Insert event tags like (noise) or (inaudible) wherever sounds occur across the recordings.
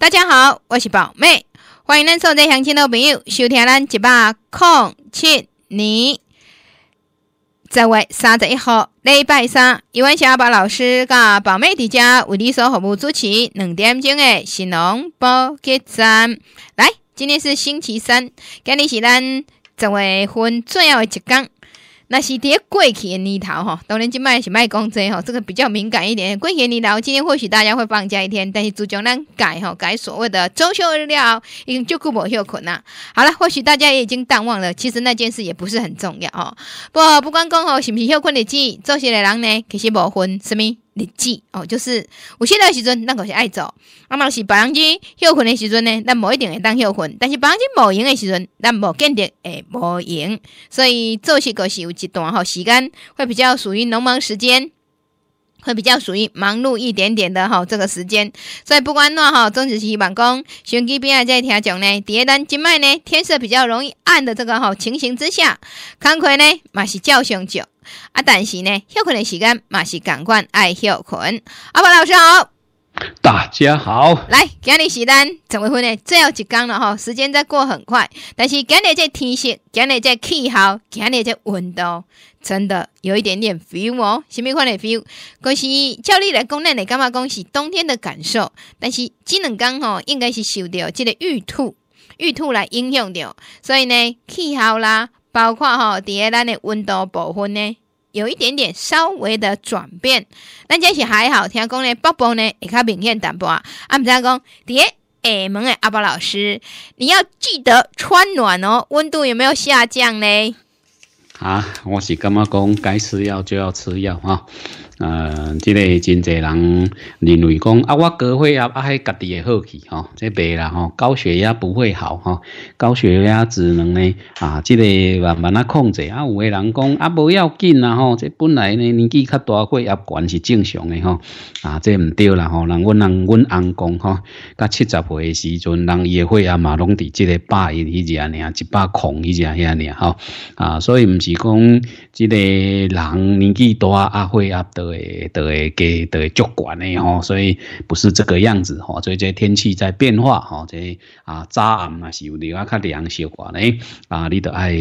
大家好，我是宝妹，欢迎恁所在乡亲的朋友收听咱一百零七年十月三十一号礼拜三，一万小宝老师甲宝妹伫遮为你所服务主持两点钟的《新农播》节站。来，今天是星期三，今日是咱十月份最后的日光。那是伫过去的年头吼，当然今摆是卖讲资吼，这个比较敏感一点。过去的年头，今天或许大家会放假一天，但是自从咱改吼改所谓的中秋、日料，已经足古无休困啦。好了，或许大家也已经淡忘了，其实那件事也不是很重要哦。不过不管讲吼，是不休困日子，做事的人呢，其实无分什么。记哦，就是我现在时阵，那我是爱做；那么是白分之休困的时阵呢，那无一定会当休困；但是白分之无闲的时阵，那无见得会无闲。所以做事个是有一段好时间，会比较属于农忙时间。会比较属于忙碌一点点的哈，这个时间。所以不管哪哈，总是是望讲，选机边仔在听讲呢。第单今脉呢，天色比较容易暗的这个哈情形之下，瞌困呢嘛是较常著。啊，但是呢，休困的时间嘛是感官爱休困。阿宝老师好，大家好。来，今日时间怎么会呢，最后一天了哈。时间在过很快，但是今日这天色，今日这气候，今日这温度。真的有一点点 feel 哦，什么款的 feel？恭喜叫你来讲呢，你感觉恭喜？冬天的感受，但是只两讲哦，应该是受到这个玉兔、玉兔来影响的。所以呢，气候啦，包括哈，第咧咱的温度部分呢，有一点点稍微的转变。那这是还好，听讲呢，北布呢，也较明显淡薄。啊。阿知天讲，第咧。厦门的阿宝老师，你要记得穿暖哦，温度有没有下降呢？啊，我是感觉讲，该吃药就要吃药啊。呃，即个真侪人认为讲，啊，我高血压啊，迄家己会好起吼，即白啦吼，高血压不会好吼，高血压只能呢，啊，即个慢慢啊控制。啊，有个人讲，啊，不要紧啦吼，即本来呢年纪较大，血压悬是正常的吼，啊，这唔对啦吼，人我人我阿公吼，甲七十岁时阵，人也会压马拢伫即个百一以下尔，一百空以下遐尔吼，啊，所以唔是讲。即个人年纪大，啊，血压都会都会给都会足悬的吼，所以不是这个样子吼。所以即天气在变化吼，即啊早暗啊是有滴啊较凉小寡呢，啊，你都爱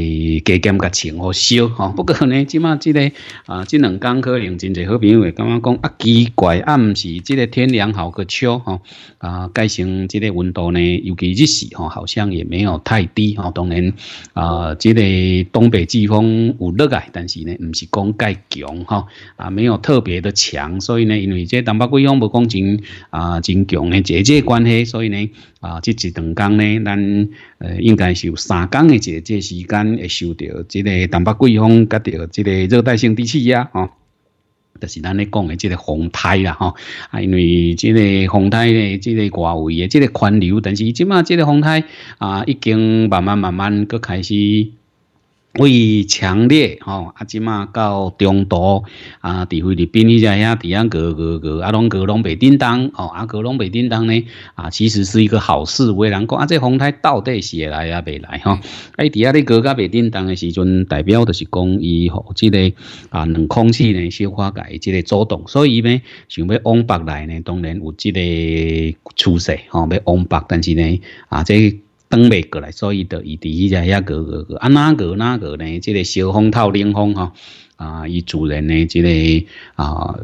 加减甲穿和少吼。不过呢，即马即个啊即两天可能真侪好朋友会感觉讲啊奇怪，暗时即个天凉好个少吼啊，改成即个温度呢，尤其日时吼好像也没有太低吼。当然啊，即个东北季风有入来。但是呢，唔是讲介强哈，啊，没有特别的强，所以呢，因为即蛋白桂香不讲真啊，真强的姐姐关系，所以呢，啊，即一段工呢，咱呃应该是有三天的即即时间会收到即个蛋白桂香夹住，即个热带性低气压，哦，就是咱咧讲的即个风台啦，吼，啊，因为即个风台咧，即个外围的即个宽流，但是即家嘛，即个风台啊，已经慢慢慢慢搁开始。为强烈吼，啊，即马到中途啊，伫菲律宾伊只遐，伫遐个个个，啊，拢个拢袂叮当吼，啊，个拢袂叮当呢啊，其实是一个好事，为人讲啊，这风台到底是会来啊袂来吼？哎，伫遐咧个个袂叮当的时阵，代表着是讲伊吼，即个啊，冷空气呢消化伊即个阻挡，所以呢，想要往北来呢，当然有即个趋势吼，要往北，但是呢啊，这。转袂过来所以伊著伊伫迄迹遐嗝嗝嗝啊哪嗝哪嗝呢即个小风透冷风吼啊伊主人呢即个啊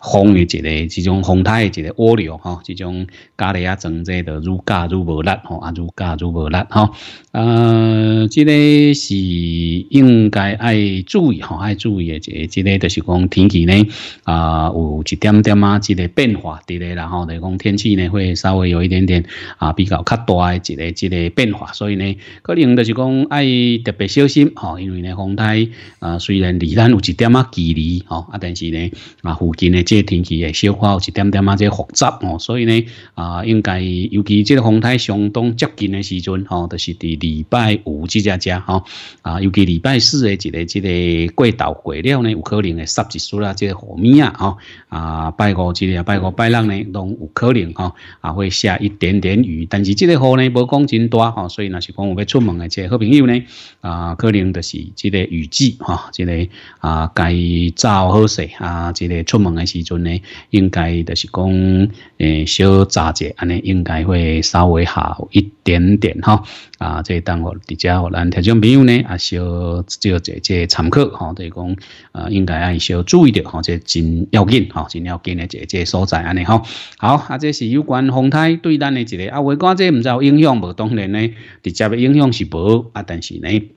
风诶一个即种风台诶一个涡流吼即种教你啊装者著愈加愈无力吼啊愈加愈无力吼呃，这个是应该爱注意哈，爱注意的，个即个就是讲天气呢，啊，有一点点啊，即个变化的嘞，然后来讲天气呢会稍微有一点点啊，比较较大的一个即个变化，所以呢，可能就是讲爱特别小心哈，因为呢，风台啊，虽然离咱有一点啊距离哈，啊，但是呢，啊，附近的即个天气也稍好，有一点点啊，即复杂哦，所以呢，啊，应该尤其即个风台相当接近的时阵哈，就是地。礼拜五即只只吼啊，尤其礼拜四诶，一个即个过岛过了呢，有可能会湿一输啦，即个雨啊吼啊，拜五即个拜五拜六呢，拢有可能吼啊，会下一点点雨，但是即个雨呢，无讲真大吼，所以那是讲有要出门诶，即个好朋友呢啊，可能就是即个雨季哈，即个啊该做好势啊，即个出门诶时阵呢，应该就是讲诶小扎遮安尼，应该会稍微好一点点哈。啊，即当我伫遮，互咱听众朋友呢，啊，少就做做参考，吼，就是讲，呃，应该爱少注意着，吼，即真要紧，吼，真要紧的，即即所在安尼，吼。好，啊，这是有关风台对咱的一个，啊，唯个即唔知有影响无，当然呢，直接的影响是无，啊，但是呢。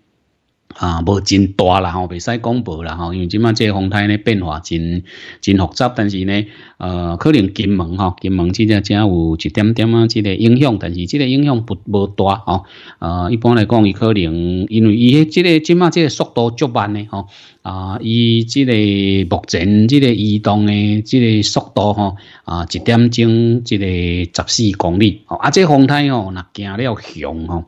啊，无真大啦吼，未使讲无啦吼，因为即马个风台咧变化真真复杂，但是呢，呃，可能金门吼，金门即只只有一点点啊，即个影响，但是即个影响不无大吼。呃，一般来讲，伊可能因为伊迄即个即马个速度足慢呢吼，啊，伊即个目前即个移动的即个速度吼，啊，一点钟即个十四公里，啊，即、个风台吼若行了凶吼。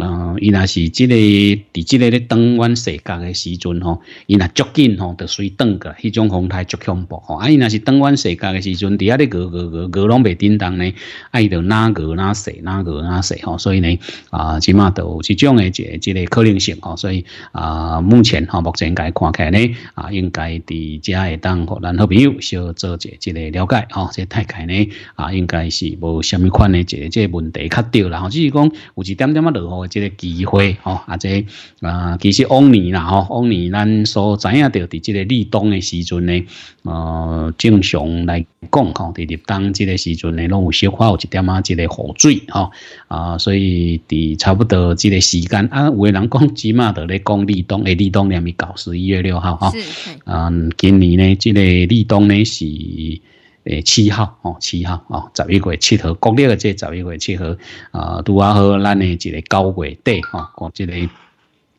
啊，伊那是即个，伫即个咧，冬阮世界嘅时阵吼，伊那足紧吼，伫水冻个，迄种风太足恐怖吼，啊伊那是冬阮世界嘅时阵，底下咧鹅鹅鹅鹅拢未振动呢，啊伊就哪鹅哪睡，哪鹅哪睡吼，所以呢，啊起码都有即种诶，即即个可能性吼，所以啊目前吼，目前该看起来，啊应该伫遮会当，互咱好朋友小做者即个了解吼，即大概呢，啊应该是无虾米款诶，即即问题较着，啦，吼，只是讲有一点点啊热。即个机会吼，啊，即，啊，其实往年啦吼，往年咱所知影到，伫即个立冬的时阵呢，呃，正常来讲吼，伫立冬即个时阵呢，拢有小化有一点啊，即个雨水吼，啊，所以伫差不多即个时间啊，有人讲起码得咧讲立冬，诶，立冬年咪搞十一月六号哈，嗯，今年呢，即个立冬呢是。诶，七号哦，七号哦，十一月七号，国历的这十一月七号，啊，拄啊好咱的一个九月底哦，国这个。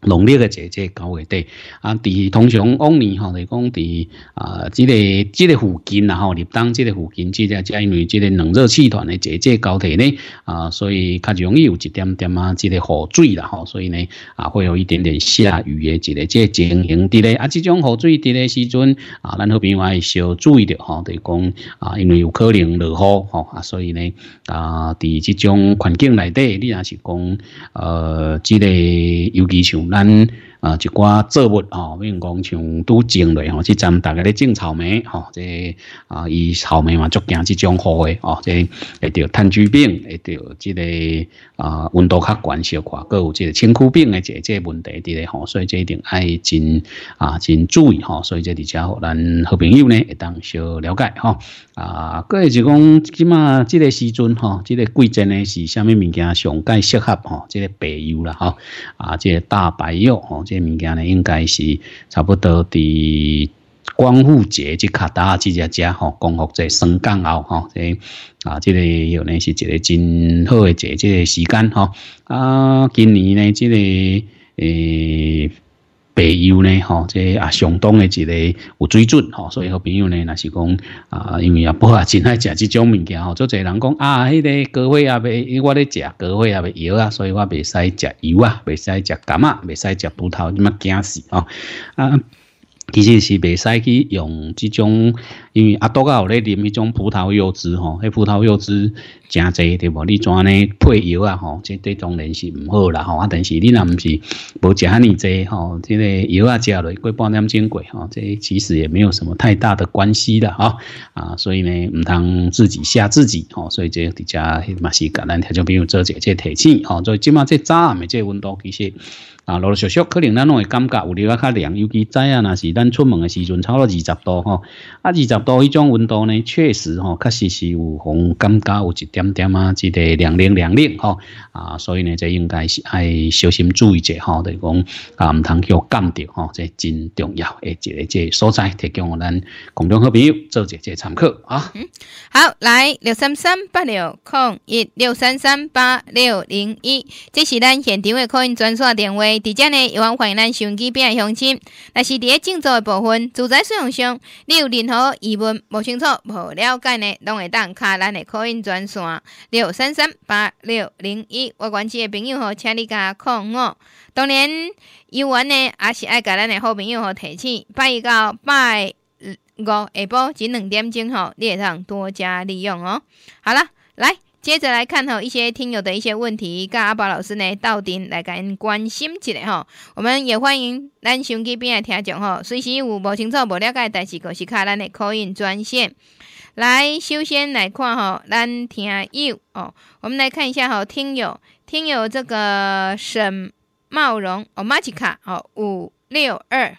农历的节节九月底，啊，伫通常往年吼，嚟讲伫啊，即、这个即、这个附近啦吼，立冬即个附近，即个即因为即个冷热气团嘅节节交替呢，啊，所以较容易有一点点啊，即个雨水啦吼，所以呢，啊，会有一点点下雨的即个即个情形伫咧，啊，即种雨水伫咧时阵，啊，咱好朋友系少注意着吼，嚟讲啊，因为有可能落雨吼，啊，所以呢，啊，伫即种环境内底，你也是讲，呃，即、这个尤其像。咱啊，一寡作物吼，比如讲像拄种类吼，即阵大家咧种草莓吼，即啊，伊草莓嘛，足惊即种货诶哦，即会着炭疽病，会着即个。啊，温度较悬小寡，搁有即个青枯病的解决问题伫咧吼，所以即一定爱真啊真注意吼，所以即伫家伙咱好朋友呢，也当小了解吼。啊，个是讲即马即个时阵吼，即个季节呢是虾米物件上介适合吼，即个白柚啦吼，啊，即个大白药吼，即物件呢应该是差不多伫。光复节即卡达即只只吼，光复节升干后吼，这啊，这个有呢是一个真好诶，一个时间吼。啊，今年呢，这个诶，白柚呢吼，这啊，相当诶一个有水准吼。所以好朋友呢，那是讲啊，因为阿伯啊真爱食即种物件吼，做侪人讲啊，迄个葛花啊未，我咧食高血压未药啊，所以我未使食油啊，未使食柑啊，未使食葡萄，你嘛惊死吼啊！其实是袂使去用即种，因为阿多噶有咧啉迄种葡萄柚汁吼，迄葡萄柚汁真济对无？你怎呢配药啊吼？即对当然是唔好啦吼。啊，但是你若唔是无食遐尼侪吼，即个药啊食落过半点正过吼，即其实也没有什么太大的关系的吼。啊，所以呢唔通自己吓自己吼。所以即比较嘛码是咱听众朋友做只即提醒吼，最即码即早暗的即温度其实。啊，陆陆续续，可能咱拢会感觉有滴啊较凉，尤其早啊，那是咱出门的时阵，差唔多二十度吼，啊，二十度迄种温度呢，确实吼，确实是有恐感觉有一点点啊，即个凉凉凉凉吼，啊，所以呢，这应该是爱小心注意者吼，对讲啊，唔通叫感着吼，这真重要。诶，一个即所在，提供我咱公众好朋友做姐个参考啊。好，来六三三八六空一六三三八六零一，这是咱现场的可以转线电话。伫遮呢，有欢迎咱相机边的乡亲。若是伫咧制作的部分、住宅使用上，你有任何疑问、无清楚、无了解呢，拢会当卡咱的口音专线六三三八六零一。我关区的朋友吼，请你加看我。当然，有缘呢，也是爱甲咱的好朋友吼提醒。拜一到拜五下晡即两点钟吼，你会当多加利用哦。好了，来。接着来看哈，一些听友的一些问题，跟阿宝老师呢到底来跟关心一下哈。我们也欢迎咱手机边来听讲哈。随时有无清楚、无了解的代志，可是靠咱的口音专线来。首先来看哈，咱听友哦，我们来看一下哈，听友听友这个沈茂荣哦马吉卡哦，五六二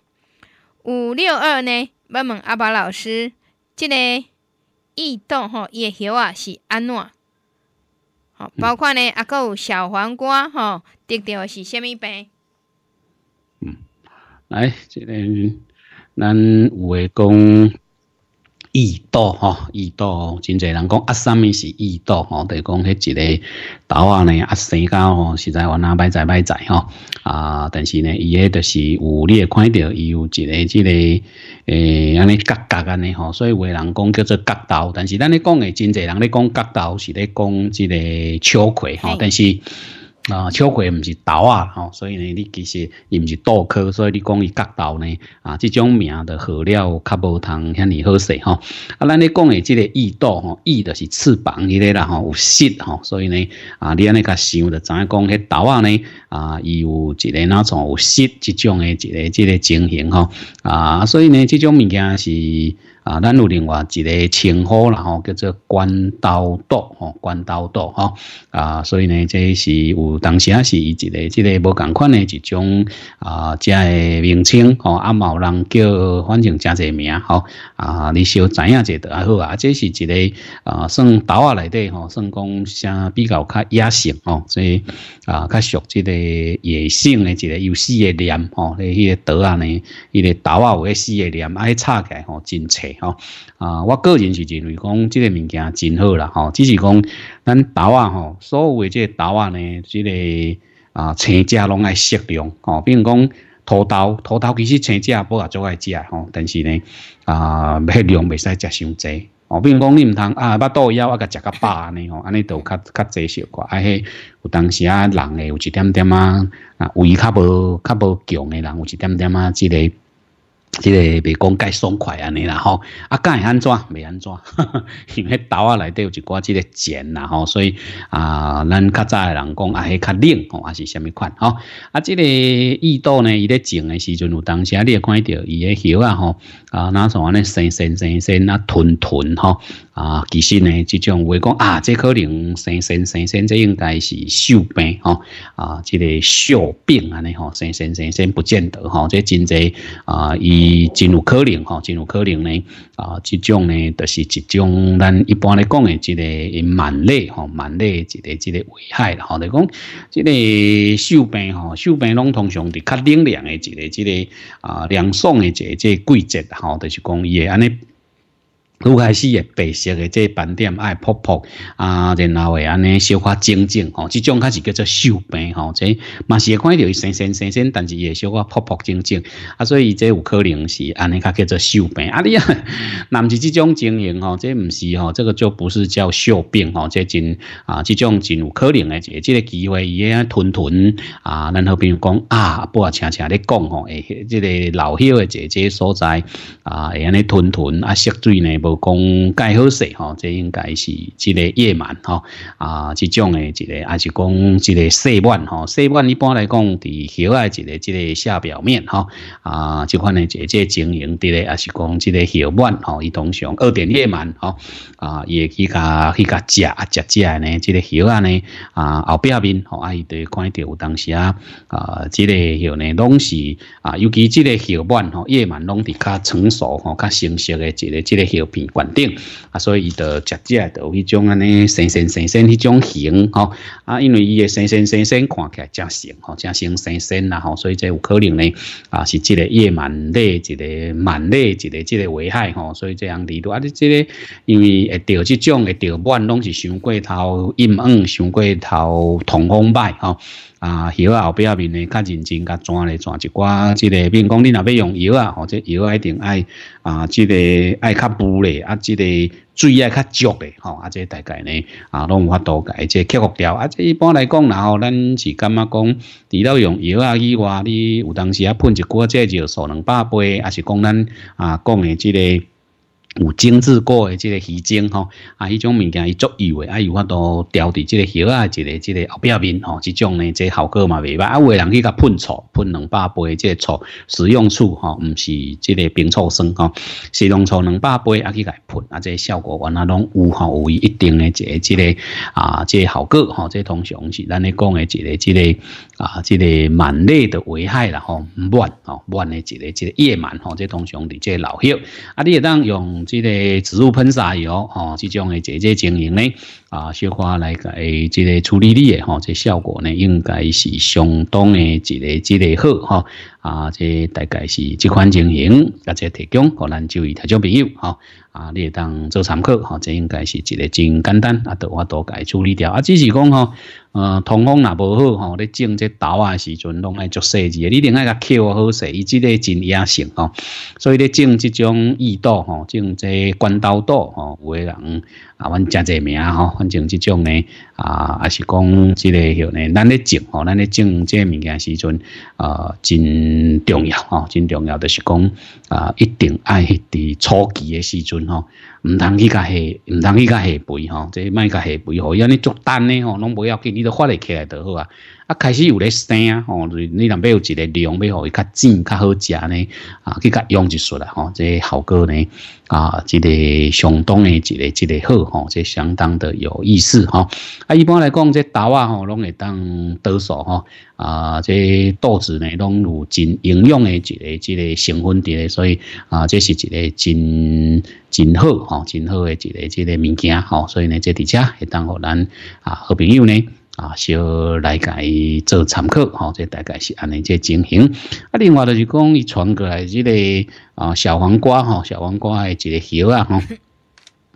五六二呢，问问阿宝老师，这个异动吼，叶猴啊是安怎？好，包括呢，啊，个有小黄瓜，吼，得着是虾米病？嗯，来，一个，咱有诶讲。易道吼，易道真侪人讲啊，啥物是易道吼？是讲、迄一个豆啊呢，啊生到吼，实在原来歹在歹在吼啊。但是呢，伊个著是有你会看着伊有一个即、个诶，安、尼角角安尼吼，所以有人讲叫做角斗，但是咱咧讲诶，真侪人咧讲角斗是咧讲即个秋葵吼，但是。啊，秋葵唔是豆啊，吼，所以呢，你其实伊唔是豆科，所以你讲伊角豆呢，啊，这种名的好料较无通遐尼好势吼。啊，咱咧讲诶，即个翼豆吼，翼就是翅膀迄个啦，吼有翅吼，所以呢，啊，你安尼甲想的怎影讲，迄豆啊呢，啊，伊有一个哪种有翅这种诶，一个即个情形吼，啊，所以呢，这种物件是。啊，咱有另外一个称呼啦，吼，叫做关刀渡，吼，关刀渡，吼啊，所以呢，这是有当时啊，是一个，这个无同款的，一种啊，即个名称，吼，嘛有人叫反正真侪名，吼，啊，你小知影者个还好啊，这是一个啊，算刀啊内底吼，算讲相比较较野性，吼，所以啊，较属这个野性的一个有丝的念吼，那些刀啊呢，迄个刀啊有诶丝的链，爱起来吼，真脆。吼，啊，我个人是认为讲即个物件真好啦，吼，只是讲，咱豆啊，吼，所有诶即个豆啊，呢，即个啊青椒拢爱适量，吼，比如讲土豆，土豆其实青椒不也足爱食，吼，但是呢，啊，迄量未使食伤济。哦，比如讲你唔通啊，腹肚枵啊，甲食个饱安尼吼，安尼就较较最少啊，迄有当时啊人诶有一点点啊，胃较无较无强诶人，有一点点啊，即个。这个未讲介爽快安尼啦吼，啊，介会安怎？未安怎？(laughs) 因为刀啊内底有一寡即个尖啦吼，所以啊，咱较早诶人讲啊，迄较冷吼，还是什么款？吼？啊，这个遇到呢，伊咧种诶时阵，有当时啊，你会看到伊诶叶啊吼，啊，拿像安尼生生生生啊，吞吞吼，啊，其实呢，这种话讲啊，这可能生生生生，这应该是锈病吼，啊，这个锈病啊，尼吼生生生生不见得哈。这真侪啊，伊真有可能哈，真有可能呢啊，这种呢都是一种，咱一般来讲的这个慢累哈，蛮累，这个这个危害的吼就讲这个锈病哈，手病拢通常的较冷凉的，这个这个啊凉爽的这这季节哈，就是讲也安尼。刚开始嘅白色诶，即斑点爱破破啊，然后会安尼小可静静吼，即种较是叫做小病吼。即嘛是会看到生生生生，但是也小可破破静静啊，所以即有可能是安尼，较叫做小病啊。你啊，那 (laughs) 毋是即种情形吼，即毋是吼，这个就不是叫小病吼，即真啊，即种真有可能诶。个即个机会伊安吞吞啊，咱好比如讲啊，不啊，悄悄咧讲吼，诶，即个老朽诶姐姐所在啊，会安尼吞吞啊，涉水呢。讲介好势吼，这应该是即个夜螨吼啊，即种诶一个，也是讲即个细螨吼，蟹螨一般来讲伫虾爱一个即个下表面吼啊，即款诶即个经营的咧，也是讲即个蟹螨吼，一通常二点夜螨吼啊，也去加去加食啊食夹咧，即个虾咧啊后边面吼，啊，伊对看一有当时啊啊，即个虾呢拢是啊，尤其即个蟹螨吼，夜螨拢伫较成熟吼、较成熟诶，一个即个虾。固顶啊，所以伊的食食啊，迄种安尼生生生生迄种形吼啊，因为伊诶生生生生看起来正型吼，正型生生啦吼，所以这有可能呢啊，是即个叶满类，一个满类，一个即个危害吼，所以这样例如啊，你即个因为会钓即种会钓满，拢是伤过头阴暗，伤过头通风败吼。啊，油啊，后壁面咧，较认真，较转咧转一寡，即个，比如讲，你若要用油啊，或者油一定爱啊，即个爱较富咧，啊，即个水爱较足咧，吼，啊，即大概咧，啊，拢有法度改，即克服掉，啊，即一般来讲，然后咱是感觉讲，除了用油啊以外，你有当时啊喷一寡，即个就上两百杯，啊是讲咱啊讲的即个。有精致过的即个鱼精吼，啊，迄种物件伊足油的，啊，有法都调伫即个鱼啊，一个即个后壁面吼，即种呢，即效果嘛袂歹，啊，有人去甲喷醋，喷两百杯即个醋，食用醋吼，毋是即个冰醋酸吼，食用醋两百杯啊去甲喷，啊，即效果原来拢有吼，有一定的一个这个啊，即个效果吼，即通常是咱咧讲诶一个这个啊，即个螨类的危害啦吼，螨吼螨诶一个这个夜螨吼，即通常伫即老穴，啊，你也当用。即个植物喷洒药，哦，即种诶，直接经营咧。啊，雪花来个，这个处理哩，哈，这效果呢，应该是相当的，一个，这个好，哈，啊，这大概是这款情形，啊，这提供给兰州一台小朋友，哈，啊，你会当做参考，哈，这应该是一个真简单，啊，我都解处理掉，啊，只是讲，吼，呃，通风若无好，吼，你种这豆啊时阵，拢爱着晒日，你另外个扣候好些，伊这个真野性吼，所以咧种这种水稻，吼，种这关刀稻，吼，有个人。啊，阮正侪名吼，反正这种呢，啊，也是讲这个许呢，咱咧种吼，咱咧种这物件时阵，呃，真重要吼，真重要就是讲啊，一定爱伫初期的时阵吼。唔通去甲下，唔通去甲下肥吼，即卖唔该下肥吼。伊安尼足单呢吼，拢不要紧，你都发得起来就好啊。啊，开始有咧生啊吼，就你若要有一个量，要吼，较正、较好食呢啊，去甲养一束啦吼，即效果呢啊，一个相当的，一个一个好吼，即相当的有意思哈。啊，一般来讲，即豆啊吼，拢会当得手哈。啊，这豆子呢，拢有真营养的，一个一个成分咧，所以啊，这是一个真真好哈，真好的一个一个物件哈。所以呢，这底下会当互咱啊好朋友呢啊，小来改做参考哈。这大概是按一这情形。啊，另外就是讲，伊传过来这个啊小黄瓜哈，小黄瓜的一个叶啊哈。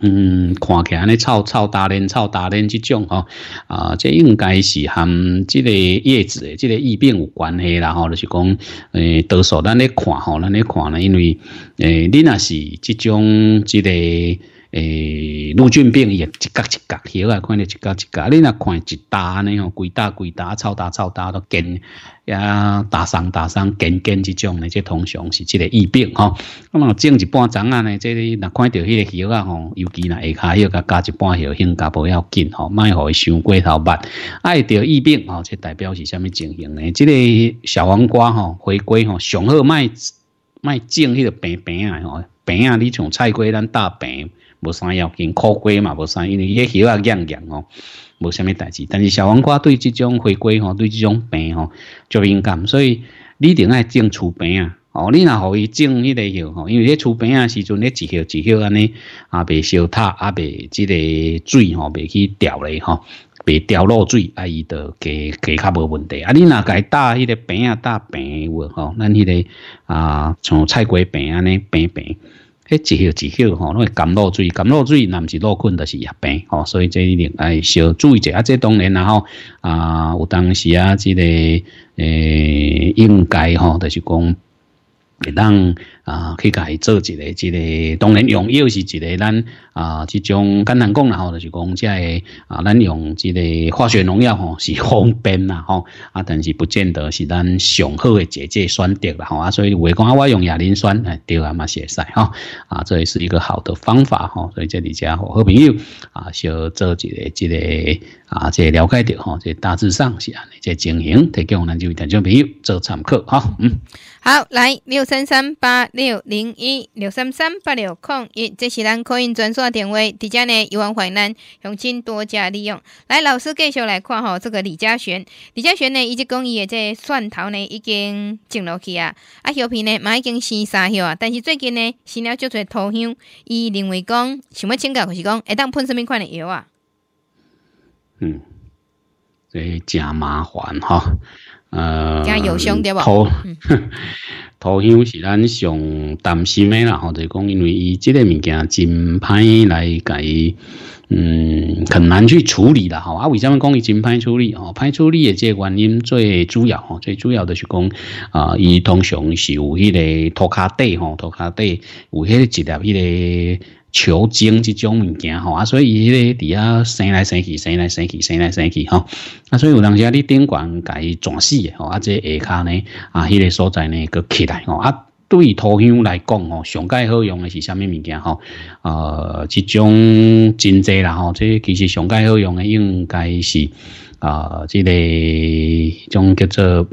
嗯，看起来呢，臭臭大脸、臭大脸这种吼，啊，这应该是含这个叶子的这个异病有关系啦。吼，就是讲，诶，多数咱咧看吼，咱咧看呢，因为诶，你那是这种这个。诶，陆菌病也一格一格叶啊，看到一格一格，你若看一打呢吼，规打规打，臭打臭打都见，呀打伤打伤，见见这种呢，这通常是这个疫病吼。那么种一半掌啊呢，这里若看到迄个叶啊吼，尤其那下骹叶，加加一半叶，性加无要紧吼，卖互伊伤过头白。爱得疫病吼，这代表是虾米情形呢？这个小黄瓜吼，回归吼，上好卖卖种迄个病病啊，病啊，你像菜瓜咱大病。无啥要紧，苦瓜嘛无啥，因为伊叶啊养养哦，无虾米代志。但是小黄瓜对这种花龟吼，对这种病吼，就敏感。所以你定爱种厝病啊！哦，你若互伊种迄个叶吼？因为咧厝病啊时阵咧，一叶一叶安尼啊，未烧塌啊，未即个水吼，未去掉咧吼。未掉落水，啊，伊都加加较无问题。啊，你若该打迄个病啊，打病话吼，咱迄个啊，像菜瓜病安尼病病。迄一后一后吼，那个感冒水、感冒水，那毋是落困就是热病吼，所以这一点爱小注意者啊。这当然然后啊，有当时啊，这个诶，应该吼，就是讲。让啊去改做一个，一个当然用药是一个咱啊，这种简单讲然后就是讲这个啊，咱用这个化学农药吼 (laughs) 是方便啦吼，啊但是不见得是咱上好的解决选择啦吼啊，所以话讲啊我用亚磷酸，对嘛是写晒吼，啊这也是一个好的方法吼，所以这里家好朋友啊，小做一个，一个啊，这了解着吼，这大致上是安尼，这情形提供咱就田庄朋友做参考哈，嗯。好，来六三三八六零一六三三八六零一，这是咱可以转数电话，伫下呢有法淮南用心多加利用。来，老师继续来看吼，这个李嘉璇，李嘉璇呢，一节讲伊的这蒜头呢，已经种落去啊。啊，小皮呢，已经生三叶啊，但是最近呢，生了足侪土香。伊认为讲，想要请教就是讲，会当喷什么款的药啊？嗯，所以真麻烦哈。呃，头 (laughs) 头像是咱上担心的啦，好，就讲因为伊这个物件真歹来改，嗯，很难去处理的，吼。啊。为什么讲伊真歹处理？哦，拍处理的这个原因最主要，吼，最主要的是讲啊，伊通常是有迄个拖卡底，吼，拖卡底有迄个一粒迄个。求精这种物件吼啊，所以伊咧，伫遐生来生去，生来生去，生来生去吼，啊，所以有当时啊，你顶管改转死的吼，啊，这下骹呢啊，迄个所在呢，佮起来吼，啊，对土壤来讲吼，上盖好用的是啥物物件吼？呃，这种真侪啦吼，这其实上盖好用的应该是啊，这类种叫做。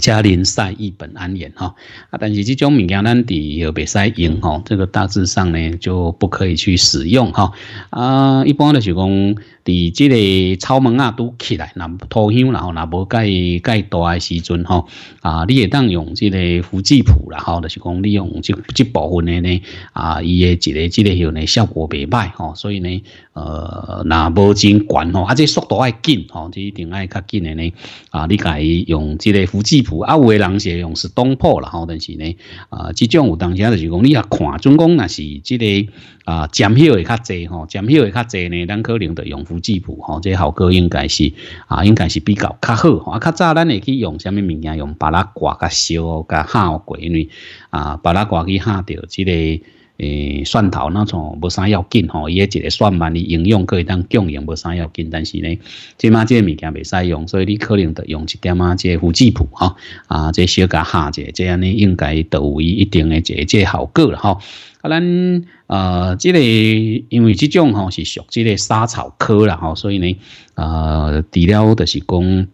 加林赛一本安盐哈，啊，但是这种敏感咱地有别噻用哈，这个大致上呢就不可以去使用哈。啊，一般就是讲，伫这个草门啊都起来，那脱香然后那无盖盖大诶时阵哈，啊，你也当用这个福济普然后就是讲利用这这部分诶呢，啊，伊诶一个这个有呢效果袂歹哈，所以呢。呃，拿无金管吼，啊，且速度爱紧吼，就一定爱较紧的呢。啊，你改用这个福吉普，啊，有个人是用是东普啦，吼，但是呢，啊，这种有当时就是讲，你也看，总共那是这个啊，尖锈会较侪吼，尖锈会较侪呢，咱可能得用福吉普吼，这效果应该是啊，应该是比较较好吼。啊，较早咱会去用什么物件用，把它刮个烧甲焊过去，啊，把它刮去焊掉之个。诶，蒜头那种无啥要紧吼，伊个一个蒜瓣哩营养可以当供炎无啥要紧，但是呢，即嘛即个物件袂使用，所以你可能得用一点啊，即个胡椒普哈啊，即小加下者这样呢，应该得有一定的即个效果了哈。啊，咱呃，这个因为即种吼是属即个沙草科了哈，所以呢，呃，除了的是讲，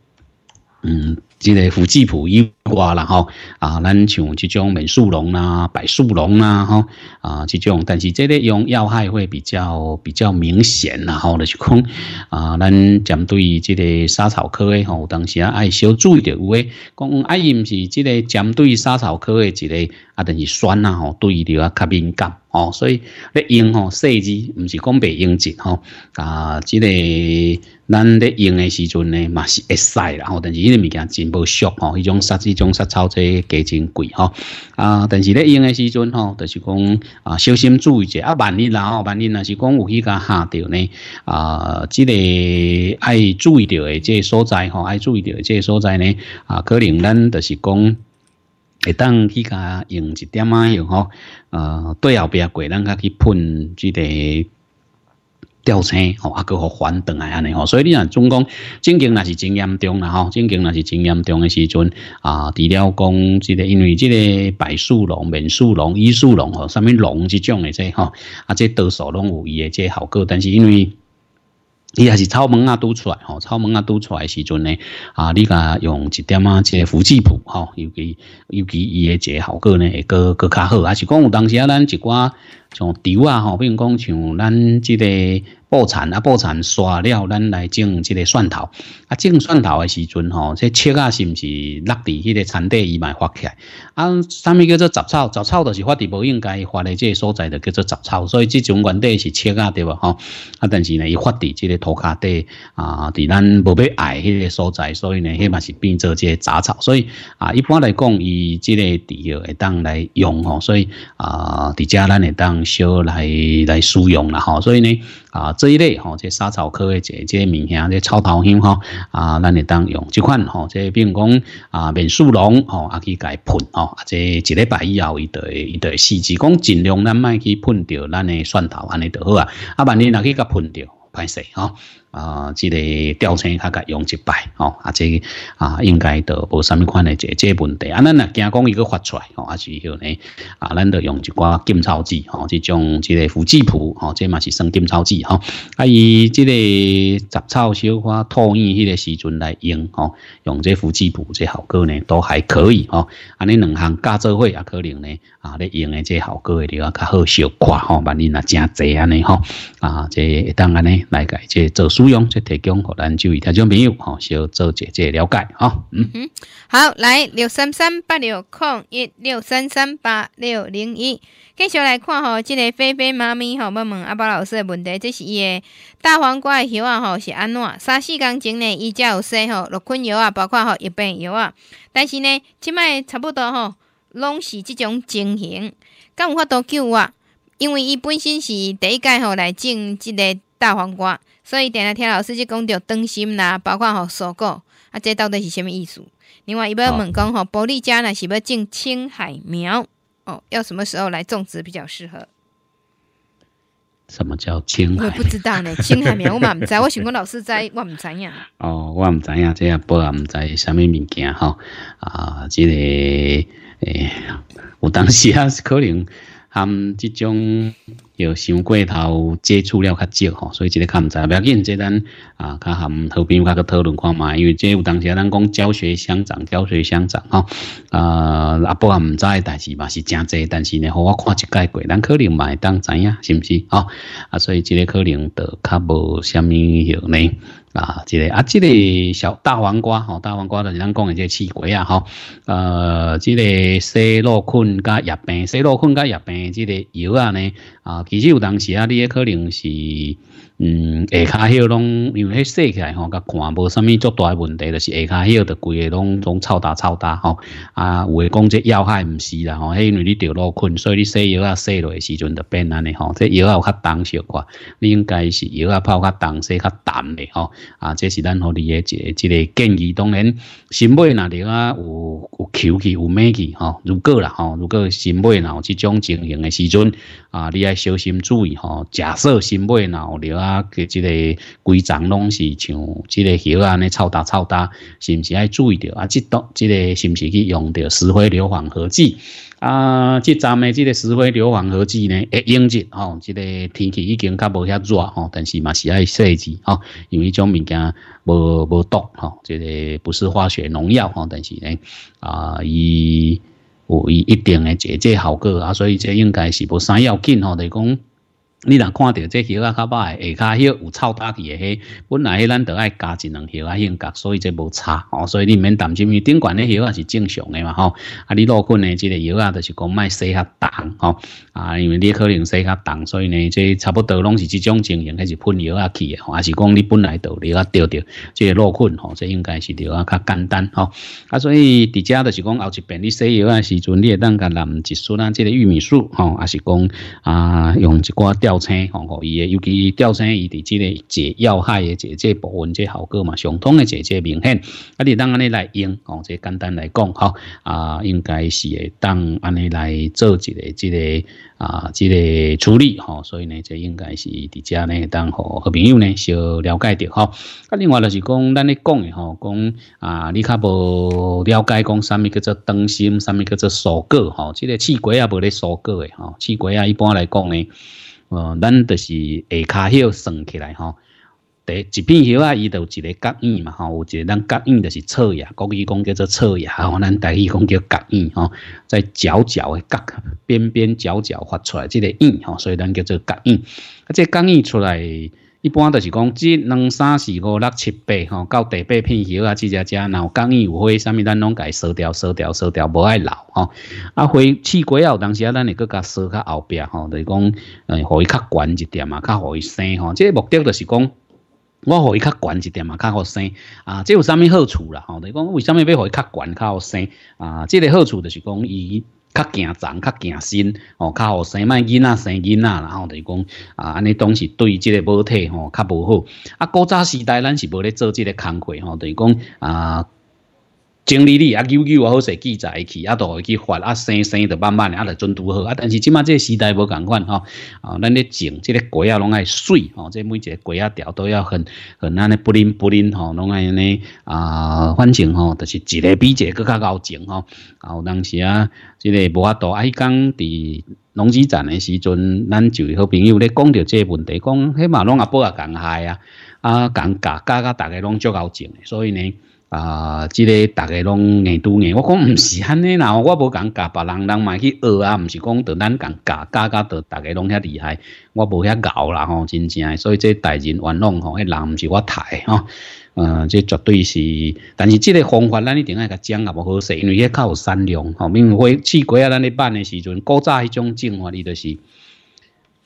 嗯，即个胡椒普因。话啦吼啊，咱像即种美素龙啊、柏树龙啊，吼啊，即种，但是即个用药害会比较比较明显啦，吼，就是讲啊，咱针对即个莎草科的吼，有当时啊爱小注意点，有诶讲啊伊毋是即个针对莎草科的一个啊，但是酸啦吼，对着啊较敏感哦，所以咧用吼，四肢毋是讲白用字吼啊，即个咱咧用的时阵呢，嘛是会使啦，吼，但是伊个物件真无俗吼，迄种杀剂。种杀草剂价钱贵吼，啊！但是咧用的时阵吼，就是讲啊，小心注意者啊，万一然后万一若是讲有去甲下掉呢啊，之个爱注意着的个所在吼，爱注意着的个所在呢啊，可能咱就是讲，会当去甲用一点仔用吼呃，对后壁过，咱去喷即个吊车吼，啊，佮互还倒来安尼吼，所以你若总讲正经，那是真严重啦吼，正经那是真严重的时阵啊。除了讲即个，因为即个白树龙、面树龙、玉树龙吼，甚物龙即种的即吼，啊，即多数拢有伊的即效果，但是因为伊还是草蜢啊拄出来吼，草蜢啊拄出来时阵呢，啊，你甲用一点啊，即个胡志普吼，尤其尤其伊的即效果呢，佮佮较好，还是讲有当时啊，咱一寡。像稻啊吼，比如讲像咱这个布产啊，布产沙了，咱来种这个蒜头。啊，种蒜头的时阵吼，这切啊是不是落伫迄个产地伊咪发起来？啊，啥物叫做杂草？杂草就是发地不应该发的，这所在就叫做杂草。所以这种原底是切啊对无吼？啊，但是呢，伊发地这个土卡底啊，伫咱无要要迄个所在，所以呢，迄嘛是变做这杂草。所以啊，一般来讲，伊这个地会当来用吼，所以啊，伫家咱会当。少来来使用啦吼，所以呢啊这一类吼，这莎草科的这这物件，这草头香哈啊，咱会当用这款吼，这比如讲啊面素龙吼，也可以喷吼，啊这一礼拜以后一对一对时机，讲尽量咱卖去喷掉，咱的蒜头安尼就好啊，啊万一哪去甲喷掉，歹势哈。啊，即个吊车较个用一摆吼，啊即啊应该都无啥物款的即即问题啊。咱若惊讲伊个发出来吼，还是后呢啊，咱就用一寡金草剂吼，即种即个腐枝普吼，即嘛是算金草剂吼。啊伊即个杂草小花吐厌迄个时阵来用吼，用这腐枝普即效果呢都还可以吼。啊你两项加做伙也可能呢啊咧用的即效果会比较较好小快吼，万一若真侪安尼吼啊，即当然呢来个即做树。提供给咱州与听众朋友哈，小周姐姐了解哈。嗯哼，好，来六三三八六空一六三三八六零一，继续来看吼，这个飞飞妈咪吼问问阿宝老师的问题，这是伊诶大黄瓜诶叶啊吼是安怎？三四工整呢，伊则有说吼落菌药啊，包括吼一病药啊，但是呢，即卖差不多吼，拢是这种情形，敢有法度救啊？因为伊本身是第一届吼来种即个。大黄瓜，所以点来听老师就讲着灯芯啦，包括吼收购，啊，这到底是什么意思？另外，伊要问讲吼，玻璃家若是要种青海苗，哦，要什么时候来种植比较适合？什么叫青海？我不知道呢，(laughs) 青海苗我嘛毋知，我想问老师在，我毋知影。哦，我毋知呀，这样不毋知什物物件吼。啊，这个诶，有当时啊是可能含这种。就想过头，接触了较少吼，所以这个看唔在，不要紧。即咱啊，较含朋友较去讨论看嘛。因为即有当时咱讲教学相长，教学相长吼。啊，阿波唔在，但是嘛是真侪，但是呢，好我看一盖过，咱可能嘛会当知影，是不是？啊啊，所以这个可能就较无虾米用呢。啊，即个啊，即个小大黄瓜吼，大黄瓜就是咱讲的个刺瓜啊，吼，呃，即个西洛菌加叶病，西洛菌加叶病，即个药啊呢，啊，其实有当时啊，你也可能是。嗯，下骹迄个拢因为迄洗起来吼，甲看无啥物足大诶问题，就是下骹迄个规个，拢拢臭大臭大吼。啊，有诶讲即要害毋是啦吼，迄因为你着落困，所以你洗药啊洗落诶时阵着变安尼吼。即药啊有较重小寡，你应该是药啊泡较重洗较淡咧吼。啊，即是咱互你诶一一个建议。当然，心脉若着啊，有有球气有咩气吼？如果啦吼，如果心脉有即种情形诶时阵啊，你爱小心注意吼。假设心脉若有啊。啊，即个规丛拢是像即个叶啊，尼臭大臭大，是不是爱注意着啊？即道即个是不是去用着石灰硫磺合剂？啊，即站的即个石灰硫磺合剂呢，会用着吼，即个天气已经较无遐热吼，但是嘛是爱细致吼，因为种物件无无毒吼，即个不是化学农药吼，但是呢，啊，伊有伊一定的节节效果啊，所以这应该是无啥要紧吼，就讲。你若看到这叶啊较歹下较迄有臭焦去的迄，本来迄咱都爱加一两叶啊，用夹，所以这无差哦，所以你免担心，因为顶管诶叶啊是正常的嘛吼。啊，你落菌呢，这个油啊就是讲卖洗较重吼，啊，因为你可能洗较重，所以呢这差不多拢是这种情形，迄是喷油啊诶的，还是讲你本来豆豆啊掉掉，这落菌吼，这应该是掉啊较简单吼。啊，所以伫遮就是讲，后一遍你洗油啊时阵，你会当甲淋一树啊，这个玉米素吼，还是讲啊用一寡钓。生吼，吼伊诶，尤其吊生，伊伫即个解要害嘅，解即部分这即效果嘛，上通个解这明显，啊你当安尼来用，吼，即系简单来讲，吼，啊应该是会当安尼来做一个，即个啊即个处理，吼。所以呢，即应该是伫遮呢，当好朋友呢小了解着吼。啊另外就是讲，咱咧讲嘅，吼，讲啊你较无了解，讲啥物叫做灯芯，啥物叫做锁骨，吼，即个气管也无咧锁骨嘅，吼，气管啊，一般来讲呢。呃，咱就是下骹迄算起来吼，第一片迄啊，伊就有一个角印嘛吼，有一个咱角印就是侧牙，古语讲叫做侧牙吼，咱台语讲叫角印吼，在角角的角边边角角发出来这个印吼，所以咱叫做角印，这角印出来。一般就是讲，即两、三、四、五、六、七、八吼，到第八片叶啊，即只只然后刚毅有花，啥物咱拢改收掉、收掉、收掉，无爱留吼。啊，花刺果啊，有当时啊，咱会搁甲收较后壁吼，就是讲，呃，互伊较悬一点嘛，较互伊生吼。即个目的就是讲，我互伊较悬一点嘛，较好生啊。即有啥物好处啦？吼，就是讲，为虾米要互伊较悬，较好生啊？即个好处就是讲，伊。较惊张、较惊新吼，较好生麦囡仔、生囡仔，然后着是讲啊，安尼都时对这个母体吼较无好。啊，古早时代咱是无咧做这个工课吼，着是讲啊。经历你啊久久啊，好些记载起啊，都去发啊，生生的慢慢嘞啊，来准度好啊。但是今麦这时代不共款吼，啊，咱咧种这个果啊，拢爱水吼，这每个果啊条都要很很那呢不灵不灵吼，拢爱安尼啊反正吼，就是一个比一个更加高种吼。啊，有当时啊，这个无法度爱讲伫农机站的时阵，咱就好朋友咧讲着这问题，讲迄马拢啊不啊咁害啊啊尴尬，家家大家拢足好种的，所以呢。啊！即个大家拢硬拄硬，我讲唔是安尼啦，我无讲教别人，人嘛去学啊，唔是讲得咱讲教教教得大家拢遐厉害，我无遐牛啦吼，真正。所以这代人玩弄吼，迄人唔是我诶吼，嗯，这绝对是。但是即个方法，咱一定爱甲讲也无好势，因为较有善良吼。因为试过啊，咱咧办的时阵，古早迄种种法，伊就是。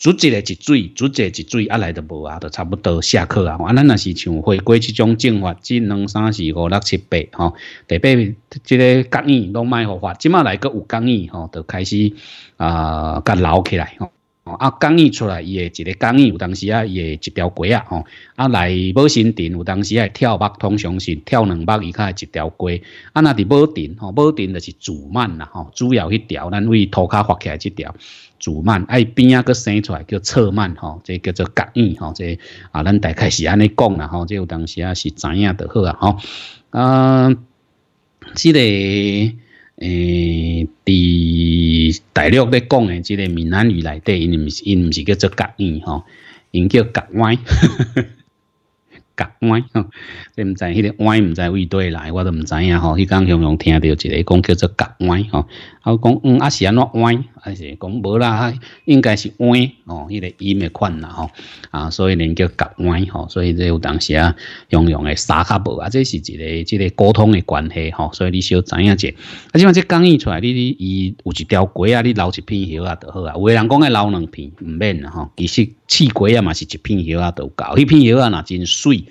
逐个一节，逐个一水，啊来就无啊，就差不多下课啊。啊，咱若是像回归这种进化，即两三四五六七八吼、第八百即个刚毅拢卖好发，即嘛来个有刚毅吼，就开始啊，甲捞起来哦啊，刚毅出来伊会一个刚毅，有当时啊伊会一条街啊。吼，啊来保新镇，有当时啊跳北，通常是跳两百，伊会一条街。啊，那伫保吼，保镇就是主慢啦，吼，主要迄条，咱为涂卡发起来即条。主慢，哎边啊个生出来叫侧慢吼，这叫做夹音吼，这啊咱大概是安尼讲啦吼，这有当时啊是知影都好啊吼，啊，这个诶，伫大陆咧讲诶，即个闽南语内底，因毋是因毋是叫做夹音吼，因叫夹歪，夹 (laughs) 歪，这唔知迄个歪唔知为对来，我都唔知影吼，迄刚常常听到一个讲叫做夹歪吼。好讲嗯，啊是安怎弯？还是讲无啦？应该是弯哦，迄个音诶款啦吼。啊，所以人叫夹弯吼。所以这有当时啊，用用诶沙克无啊，这是一个、即个沟通诶关系吼。所以你小知影者。啊，即嘛即讲意出来，你你伊有一条街啊，你留一片叶啊就好啊。有人讲爱留两片，唔免啦吼。其实试过啊嘛是一片叶啊就够，一片叶啊若真水。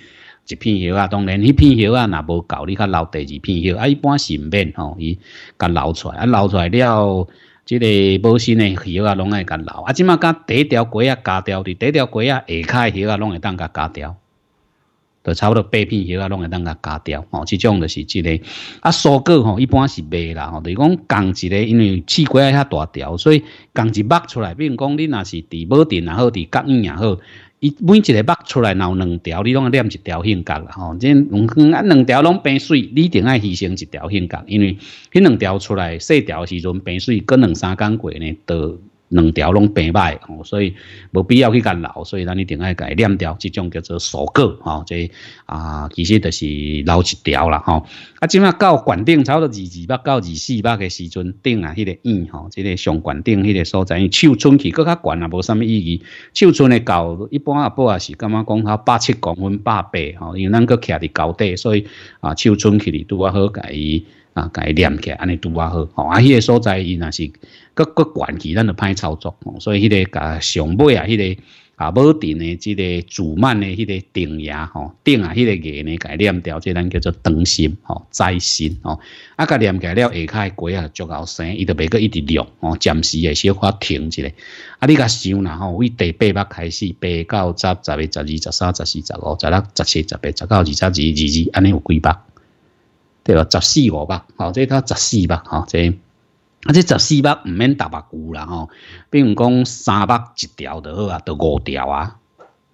一片叶啊，当然，一片叶啊，若无够，你较留第二片叶啊。一般是免吼，伊甲留出，啊，留出来了，即个无新的叶啊，拢爱甲留。啊，即马甲第一条枝啊，剪掉的，第一条枝啊，下骹叶啊，拢会当甲剪掉，就差不多八片叶啊，拢会当甲剪掉。吼，即种就是即个啊，蔬果吼，一般是卖啦。吼，就是讲共一个，因为枝枝较大条，所以共一剥出来，比如讲你若是伫屋顶也好，伫角硬也好。伊每一个脉出来，然后两条，你拢要念一条性格啦吼。即两肝啊，两条拢变水，你一定爱牺牲一条性格，因为迄两条出来细条时阵变水，过两三工过呢都。两条拢变歹吼，所以无必要去干捞，所以咱一定爱甲伊两条，即种叫做锁割吼，即啊，其实就是捞一条啦吼。啊，即码到管顶差不多二二百到二四百嘅时阵顶啊，迄个院吼，即个上管顶迄个所在，手寸去搁较悬啊，无甚物意义。手寸嘅胶一般也不也是，感觉讲它八七公分八八吼，因为咱搁徛伫高底，所以啊，手寸去里拄啊好甲伊。啊，伊连起来，安尼拄啊好。吼，啊，迄个所在伊若是，佮佮悬起，咱就歹操作，吼，所以迄个甲上尾啊，迄个啊，尾端的即个主曼的迄个顶牙，吼，顶啊，迄个牙呢伊连掉，即咱叫做灯芯，吼，再生，吼，啊，甲连起来了，开果啊，足够生伊着袂个一直量，吼，暂时诶小可停一下，啊，你甲想啦吼，为第八百开始，八、九、十、十、一、十、二、十、三、十、四、十、五、十、六、十、七、十、八、十、九、二、十、二、二、二，安尼有几百？对吧？十四个吧，即这他十四吧，好，这啊，即十四百唔免打白股啦，吼。比如讲三百一条的好啊，到五条啊，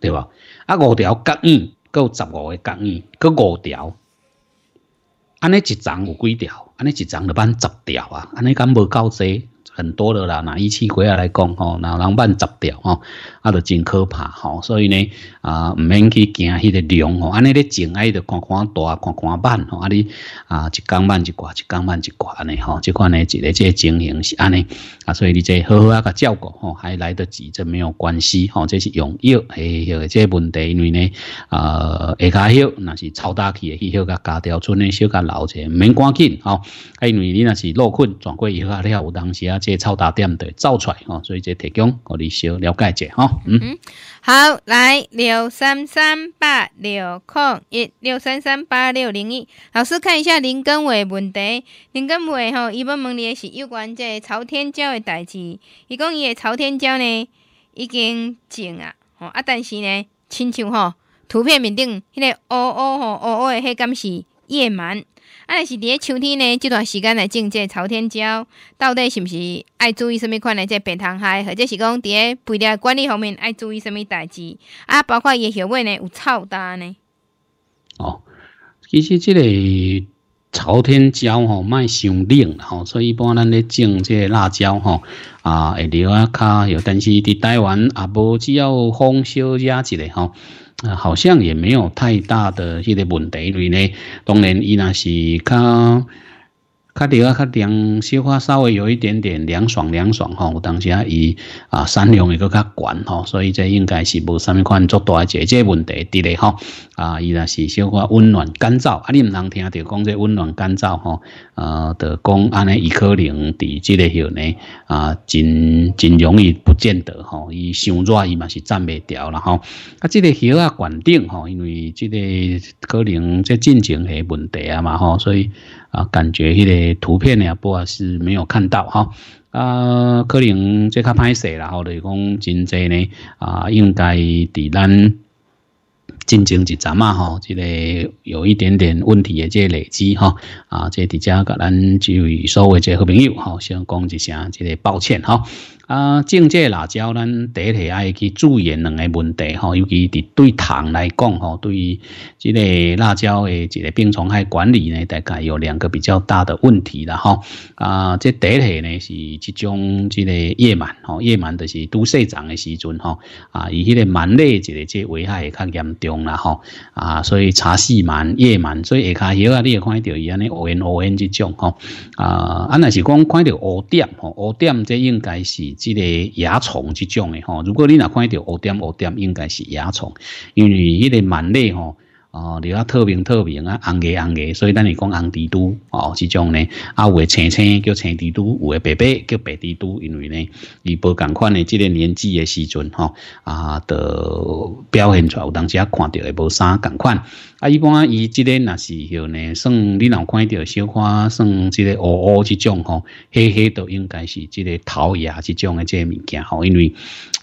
对吧？啊，五条隔院，够十五个隔院，够五条。安尼一层有几条？安尼一层落办十条啊，安尼敢无够多？很多的啦，哪一次回来来讲吼，哪人办十掉吼，啊，着真可怕吼，所以呢啊，唔免去惊迄个量吼，安尼咧整啊伊着看看大，看看慢吼，啊你啊一讲慢一寡，一讲慢一寡尼吼，即款呢一个即个情形是安尼，啊，所以你即好好啊个照顾吼，还来得及，这没有关系吼，这是用药，诶，个即问题因为呢啊，下加药那是超大器的，去药甲加掉，村内小间老者免赶紧吼，因为你那是落困转过以后啊，你也有当时啊。这超大点的造出来哦，所以这提供我你小了解一下哈。嗯，好，来六三三八六空一六三三八六零一，老师看一下林根伟问题。林根伟吼，伊问问你的是有关这朝天椒的代志。伊讲伊的朝天椒呢已经种啊，吼啊，但是呢，亲像吼图片面顶迄个乌乌吼乌乌的，迄个是夜蛮。啊，是伫咧秋天呢，即段时间来种这朝天椒，到底是毋是爱注意什物款的？这病虫害，或者是讲伫咧肥料管理方面爱注意什物代志？啊，包括叶小叶呢，有臭焦呢。哦，其实即个朝天椒吼，卖伤冷吼，所以一般咱咧种这辣椒吼，啊，会流啊较，有但是伫台湾也无，只要风烧鸭一下吼。啊，好像也没有太大的一个问题因为呢，当然，伊那是较。较这啊，较凉，小花稍微有一点点凉爽，凉爽吼。有当时啊，伊啊，山量会搁较悬吼，所以这应该是无啥物款注大一节这问题伫咧吼。啊，伊若是小花温暖干燥，啊，你毋通听着讲这温暖干燥吼，呃，的讲安尼，伊可能伫即个许呢，啊，真真容易不见得吼，伊伤热伊嘛是站未调啦吼。啊，即个许啊，管定吼，因为即个可能这进程的问题啊嘛吼，所以。啊，感觉迄个图片呢，不啊是没有看到哈。啊，可能最歹拍摄，然后是讲真侪呢，啊，应该在咱进行一阵啊，吼，这个有一点点问题的这个累积哈。啊，这底遮甲咱几位所谓这好朋友哈，先讲一声，这个抱歉哈。啊，种即辣椒咱第一下要去注意两个问题吼，尤其是对糖来讲吼，对于即个辣椒的这个病虫害管理呢，大概有两个比较大的问题了哈。啊，这第一下呢是一种即个叶螨吼，叶螨就是都生长的时阵吼，啊，以迄个螨类一个即危害较严重啦哈。啊，所以茶细螨、叶螨，所以下骹以啊，你会看到伊安尼乌烟乌烟即种吼。啊，安那是讲看到乌点吼，乌点这应该是。即个蚜虫这种的吼，如果你哪看到五点五点，应该是蚜虫，因为迄个螨类吼。哦，你啊，透明透明啊，红个红个，所以咱是讲红蜘蛛哦，这种呢，啊，有诶青青叫青蜘蛛，有诶白白叫白蜘蛛，因为呢，伊无同款诶，即个年纪诶时阵吼，啊，都表现出来，有当时啊看到诶无啥同款啊，一般伊即个那时候呢，算你若看到小花，算即个乌乌即种吼，黑黑都应该是即个桃叶即种诶，即个物件吼，因为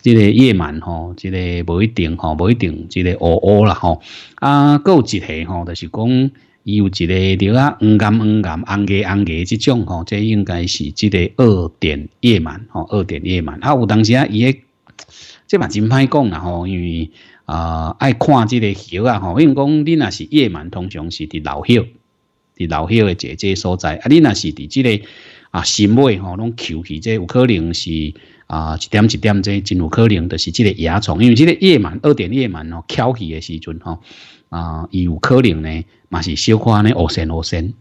即个叶晚吼，即个无一定吼，无一定即个乌乌啦吼。啊，够一个吼，就是讲伊有一个着啊黄眼黄眼红眼红眼这种吼，这应该是这个二点夜满吼，二点夜满。啊，有当时啊，伊个这嘛真歹讲啦吼，因为啊爱看这个叶啊吼，因为讲你那是夜满，通常是伫老血，伫老血个姐姐所在啊，你那是伫这个啊心尾吼，拢求起这有可能是啊一点一点这真有可能，就是这个野虫，因为这个夜盲二点夜盲哦，翘起诶时阵吼。啊，伊有可能呢，嘛是小安呢，偶生偶生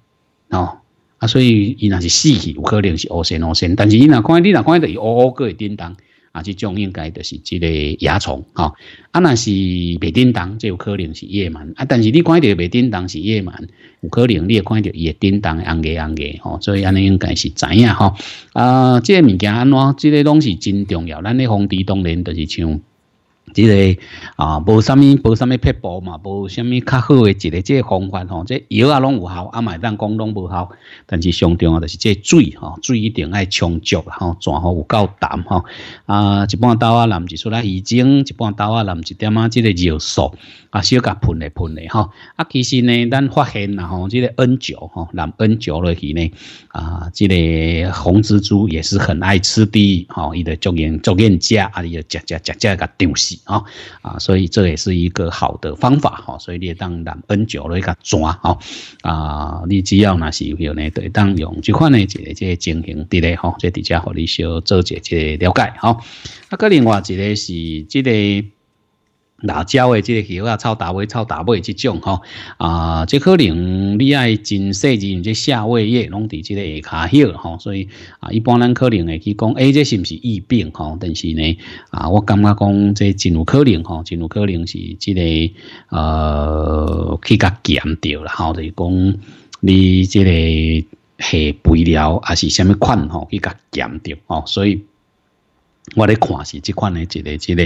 哦，啊，所以伊那是死，去，有可能是偶生偶生，但是伊若看伊若看到乌五个叮当，啊，即种应该就是即个蚜虫吼。啊，那是未叮当，这有可能是夜螨啊，但是你看到未叮当是夜螨，有可能你也看到会叮当红个红个吼，所以安尼应该是知影哈？啊，即个物件安怎，即个东西真重要，咱咧防帝当然就是像。即个啊，无什物，无什物撇步嘛，无什物较好嘅一个即个方法吼，即药啊拢有效，阿埋单讲拢无效。但是上重要就是即水吼，水一定爱充足吼，水好有够淡吼。啊，一半刀啊，淋一出来已经一半刀啊，淋一点啊，即个尿素啊，小甲喷咧喷咧吼，啊，其实呢，咱发现啦吼，即个 N 九吼，淋 N 九落去呢啊，即个红蜘蛛也是很爱吃滴吼，伊得逐严逐严食啊，伊要食食食食甲东西。啊，啊，所以这也是一个好的方法哈，所以你当当很久咧个抓哦，啊，你只要那是有那对，当用这款呢这个这个情形的嘞哈，这底下和你小做姐姐了解哈。啊，个另外一个是这个。辣椒的这个鱼啊，炒大尾、炒大尾这种吼，啊，这可能你爱真细只，这个下胃液拢伫这个下骹后吼，所以啊，一般人可能会去讲，哎，这是不是疫病吼？但是呢，啊，我感觉讲这真有可能吼，真有可能是这个呃，去甲减掉啦，吼，就是讲你这个下肥料还是什么款吼，去甲减掉吼，所以。我咧看是即款诶，即个即个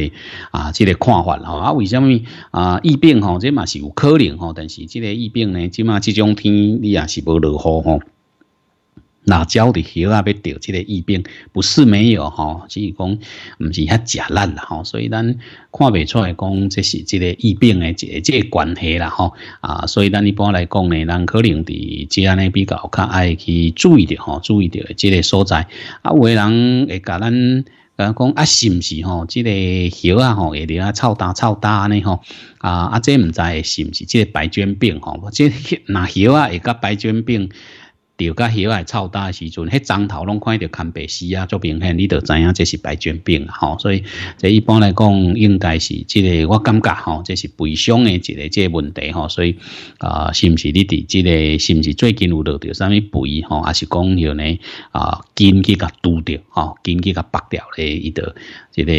啊，即个看法吼。啊，为什么啊？疫病吼，即嘛是有可能吼，但是即个疫病呢，即嘛即种天你也是无落雨吼。辣椒的叶啊，要得即个疫病，不是没有吼，只是讲唔是遐简单啦吼。所以咱看未出来，讲这是即个疫病的即个关系啦吼。啊，所以咱一般来讲呢，咱可能伫即样尼比较较爱去注意的吼，注意的即个所在啊，有为人会甲咱。讲啊，是唔是吼？即个叶啊吼，会伫啊臭大臭大呢吼。啊啊，这唔知是唔是？即个白绢病吼，即那叶啊会甲白绢病。钓甲鱼仔超大时阵，迄张头拢看到看白丝啊，做明显你都知影这是白癣病吼。所以这一般来讲，应该是即个我感觉吼，这是背伤的一个即个问题吼。所以啊，是不是你伫即个，是不是最近有落着啥物鱼吼，还是讲迄呢啊，筋去甲拄着吼，筋去甲拔掉咧，伊都即个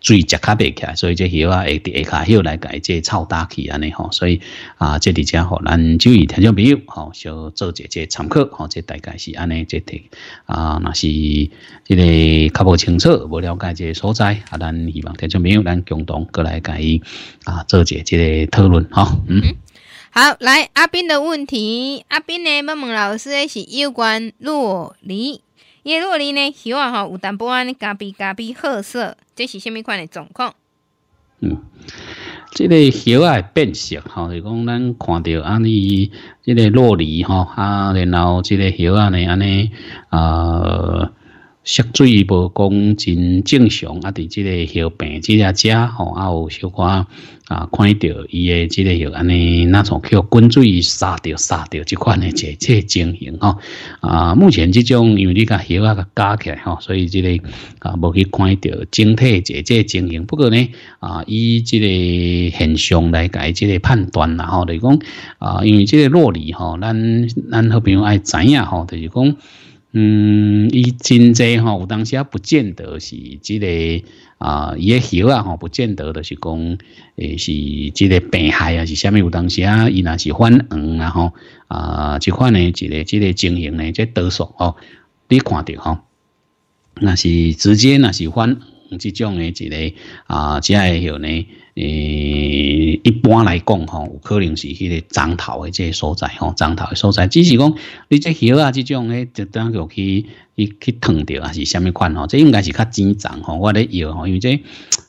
水食卡白起，所以这鱼仔会伫下骹鱼来解即超大起安尼吼。所以啊，即里只吼，咱就以听众朋友吼，少做一节参考。好，这大概是安尼，这题啊，那是这个较无清楚，无了解这所在，啊，咱希望听众朋友，咱共同过来甲伊啊做一这个讨论哈。嗯，好，来阿斌的问题，阿斌呢问问老师，是有关洛梨，因为洛梨呢，希望吼有淡薄安咖啡咖啡褐色，这是什么款的状况？嗯。这个鱼啊变色吼，就讲咱看到安尼，这个洛璃吼啊，然后这个叶啊呢安尼啊。水无讲真正常，啊，伫即个药病即只只吼，啊，有小可啊，看到伊个即个药安尼那种叫滚水杀掉、杀掉即款诶，即即情形吼。啊，目前即种因为你甲药啊加起来吼，所以即个啊无去看着到整体即即情形。不过呢，啊，以即个现象来伊即个判断啦吼，就是讲啊，因为即个落辑吼，咱咱好朋友爱知影吼，就是讲。嗯，伊真济吼，有当时啊，不见得是即个啊伊叶猴啊吼，不见得着是讲诶是即个病害啊，是虾米有当时啊，伊那是反黄然后啊，即款呢即个即个经营呢，即多数吼你看到吼，那是直接那是反即种的一个啊，即下有呢。诶，一般来讲，吼，有可能是迄个樟头的这个所在，吼，樟头的所在。只是讲你这叶啊，这种诶，就当去去去烫掉，还是虾米款？吼，这应该是较浅长，吼，我咧摇，吼，因为这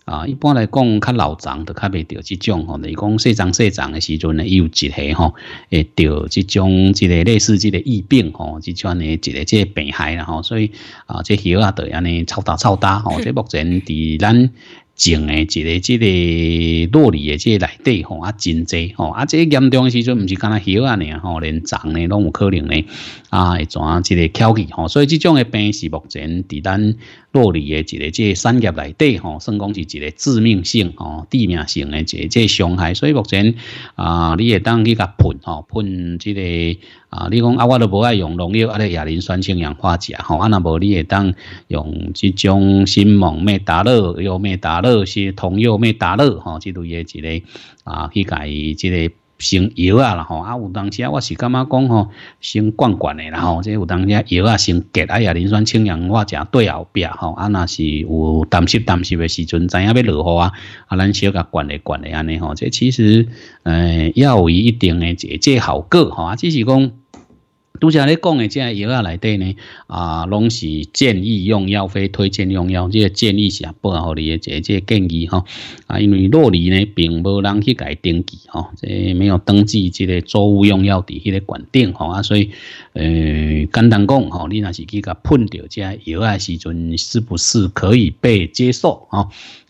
啊，一般来讲，较老长都较袂着这种，吼，你讲细长细长的时阵呢，又一下吼，会着这种，即个类似即个疫病，吼，即种的一个即个病害，啦吼，所以啊，这叶啊都安尼臭大臭大，吼，即目前伫咱。症诶，一个即个落里诶，即个内底吼啊真侪吼啊，即个严重时阵毋是干那小啊呢吼，连长呢拢有可能呢啊，一转即个跳跃吼，所以即种诶病是目前伫咱落里诶一个即三业内底吼，算讲是一个致命性吼、致命性诶即个伤害，所以目前啊，你也当去甲喷吼喷即个。啊，你讲啊，我都无爱用农药，啊，咧亚磷酸氢氧化钾，吼，啊那无你会当用即种新锰灭达乐，药灭达乐是铜药灭达乐，吼，即类诶一个啊，去改即个。成摇啊啦吼，啊有当时我是感觉讲吼，成罐罐的啦吼，即有当时摇啊成隔啊呀磷酸氢氧化钾对后壁吼，啊那是有担心担心的时阵知影要落雨啊，啊咱小甲灌的灌的安尼吼，即其实嗯要有一定的即即效果吼，啊只是讲。都是你讲诶，即个药啊来对呢，啊，拢是建议用药或推荐用药，即个建议是啊，不好的即即建议哈。啊，因为洛里呢，并无人去家登记哈，即没有登记即个作物用药的迄个管定哈，所以诶，简单讲哈，你若是去甲喷着即个药啊时阵，是不是可以被接受啊？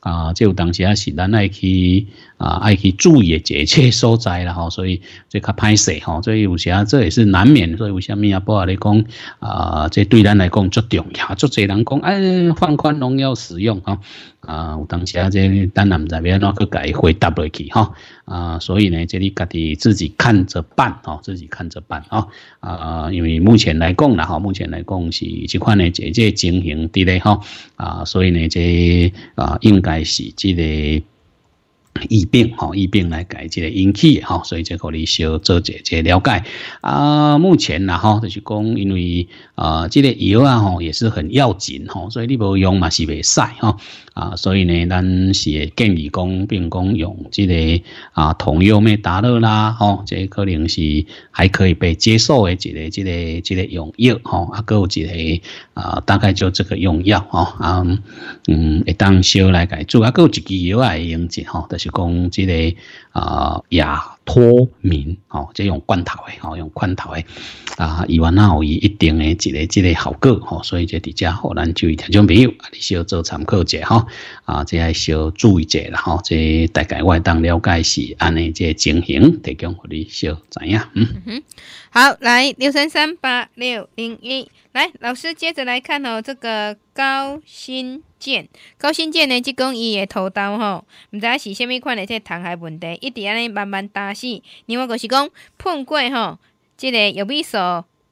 啊，有当时也是咱爱去啊，爱去注意的这些所在啦吼，所以即较拍摄吼，所以有时啊，这也是难免，所以有些咪阿爸嚟讲啊，这对咱来讲足重要，足侪人讲哎，放宽农药使用哈啊，有当时啊这当然在别个各家回答不落去哈啊，所以呢，这里家己自己看着办哈，自己看着办吼，啊，因为目前来讲啦哈，目前来讲是即款的即即情形伫咧哈啊，所以呢这啊应该。是这个。疫病吼，疫病来解个引起吼，所以这个你小做解些了解啊。目前呢吼，就是讲因为啊，这个药啊吼也是很要紧吼，所以你不用嘛是未使吼啊。所以呢，咱是建议讲，并讲用这个啊同药咩达乐啦吼，这可能是还可以被接受的一个这个这个用药吼啊，有一个啊，大概就这个用药吼嗯嗯，会当小来改做啊，有一剂药来迎用哈，就是。讲即个啊，也脱敏哦，即用罐头诶，哦用罐头诶啊伊话那有伊一定诶一个即个效果，哦所以即遮互咱注就听众朋友，你需要做参考者吼、啊即需小注意者啦，吼，即大概我当了解是，安尼即情形提供互你小知影，嗯好，来六三三八六零一，来老师接着来看哦，这个高新建，高新建呢，即讲伊个头刀吼，毋知是虾物款的这糖害问题，一直安尼慢慢打死。另外就是讲碰过吼，即个玉米素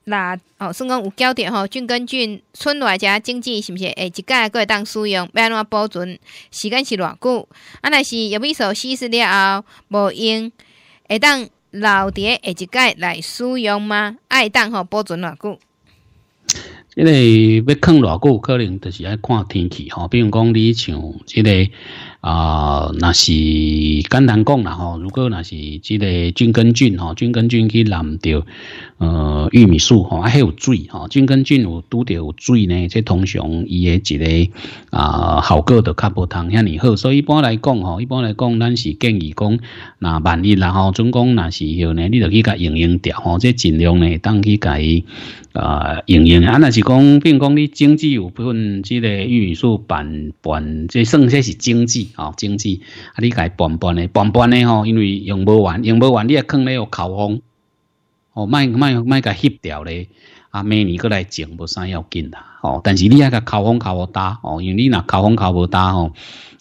啦，哦，算讲有焦点吼，菌根菌春来遮经济是毋是？诶，一盖会当使用，要安怎保存，时间是偌久？啊，若是玉米素稀释了后无用，会当。老爹下一届来使用吗？爱当好保存偌久？即个要藏偌久？可能就是爱看天气吼，比如讲你像这个。啊，那是简单讲啦吼。如果那是即个菌根菌吼，菌根菌去染着呃玉米树吼，还有水吼，菌根菌有拄着有水呢，即通常伊的一个啊效果都较无通遐尼好。所以一般来讲吼，一般来讲，咱是建议讲，那万一然后总共那是后呢，你着去甲用用掉吼，即尽量呢当去甲呃用用。啊，那是讲，比如讲你种济有部分即个玉米树板板，即算说是种济。哦，经济啊，你该搬搬嘞，搬搬嘞吼，因为用不完，用不完你也放嘞有口风，哦，卖卖卖个协调嘞，啊，明年过来种，无啥要紧啦，哦，但是你那个口风口无大，哦，因为你那口风口无大哦。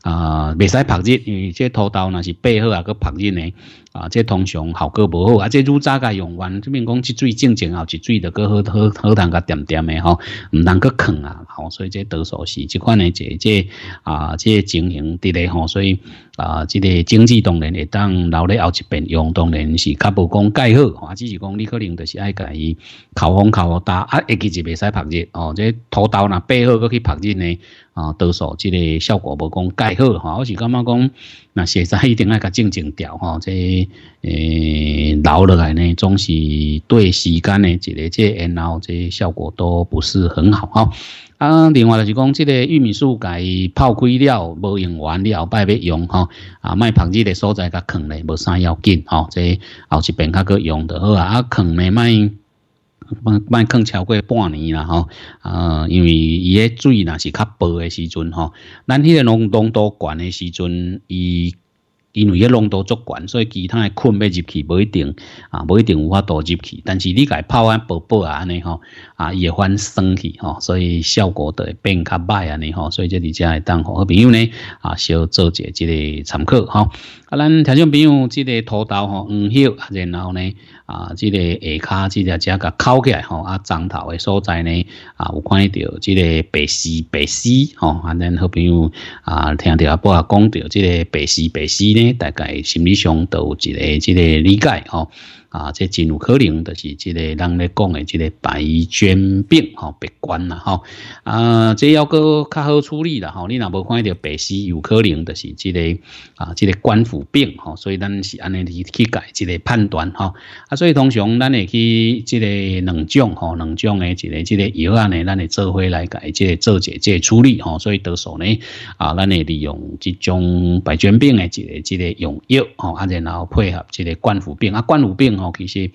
啊，未使曝日，因为这土豆那是背好啊，去曝日呢。啊，这通常效果无好，啊，这愈早甲用完，这边讲一水正正后一水著个好好好，能够点点的吼，唔能去坑啊。吼。所以这多数是这款的，这这啊，这情形伫咧吼。所以啊，这个经济当然会当留咧后一边用，当然是较无讲盖好，啊，只是讲你可能就是爱甲伊烤烘烤大，啊，一记就未使曝日哦。这土豆呐，背好过去曝日呢。啊，多数这个效果不讲盖好哈，我是感觉讲，那现在一定要甲静静调哈，这诶留落来呢，总是对时间呢，一个这然后这效果都不是很好哈。啊，另外就是讲，这个玉米素改泡开了，无用完，你后摆要用哈。啊，卖房子的所在甲坑咧，无啥要紧哈，这后一边个个用就好啊，啊坑咧卖。慢慢，放超过半年啦吼。呃，因为伊个水呐是较薄的时阵吼，咱迄个浓度悬的时阵，伊因为个浓度足悬，所以其他诶菌要入去，无一定啊，无一定有法度入去。但是你家泡啊，薄薄啊安尼吼，啊，伊会反生气吼，所以效果会变较歹安尼吼。所以这里只会当好朋友呢，啊，小做一下个参考吼。啊，咱听众朋友，即个土豆吼，黄叶，然后呢？啊，这个下骹即个这甲扣起来吼，啊，枕头诶所在呢，啊，有看到即个白丝白丝吼，反正好朋友啊，听到不啊，讲到即个白丝白丝呢，大概心理上都有一个即个理解吼。啊，这真有可能，就是即个人咧讲的即个白绢病，哈，白关啦，哈，啊，这要搁较好处理啦，哈，你若无看到白丝，有可能就是即个啊，即个冠腐病，哈，所以咱是安尼去去改即个判断，哈，啊，所以通常咱会去即个两种，哈，两种诶，即个即个药呢，咱会做回来改，即做解即处理，哈，所以得手呢，啊，咱会利用即种白绢病诶，即个即个用药，吼，啊，然后配合即个冠腐病，啊，冠腐病。哦，其实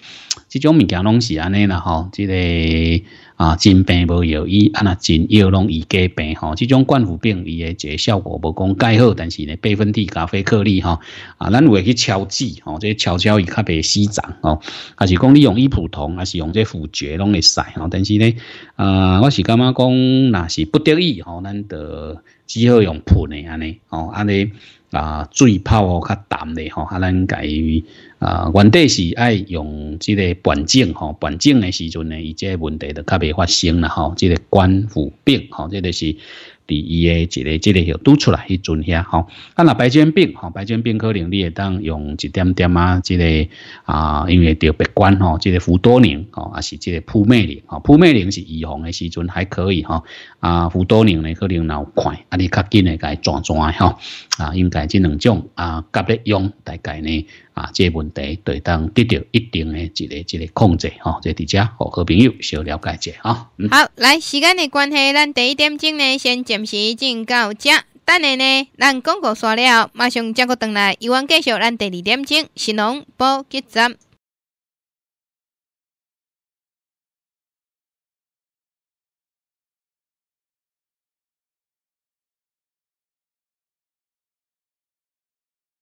这种物件拢是安尼啦，吼，即个啊，真病无药医，啊那真药拢医解病吼。这种冠腐病，伊个效果无讲介好，但是呢，百分蒂咖啡颗粒吼，啊，咱为去敲剂，吼，即敲敲伊较别死涨，吼，还是讲你用伊普通，还是用这辅觉拢会使吼。但是呢，啊，我是感觉讲那是不得已，吼，咱得只好用喷的安尼，吼，安尼啊，水泡较淡的，吼，还能解。啊，原底是爱用这个管静吼，管静的时阵呢，伊这问题就较未发生了吼，这个关府病吼，这个是第一个一个，这个要拄出来迄阵遐吼。啊，那白渐病吼，白渐病可能你会当用一点点啊，这个啊，因为就白关吼，这个服多宁吼，啊是这个扑美灵吼，扑脉灵是预防的时阵还可以吼。啊，辅导人呢可能有快，啊，你较紧的该转转的哈。啊，应该这两种啊，甲咧用大概呢啊，这问题对当得到一定的一个一个控制哈，这底下和朋友小了解下哈。好，来时间的关系，咱第一点钟呢先暂时进行到这。等下呢，咱广告刷了，马上再过回来，有然继续咱第二点钟，新农保集赞。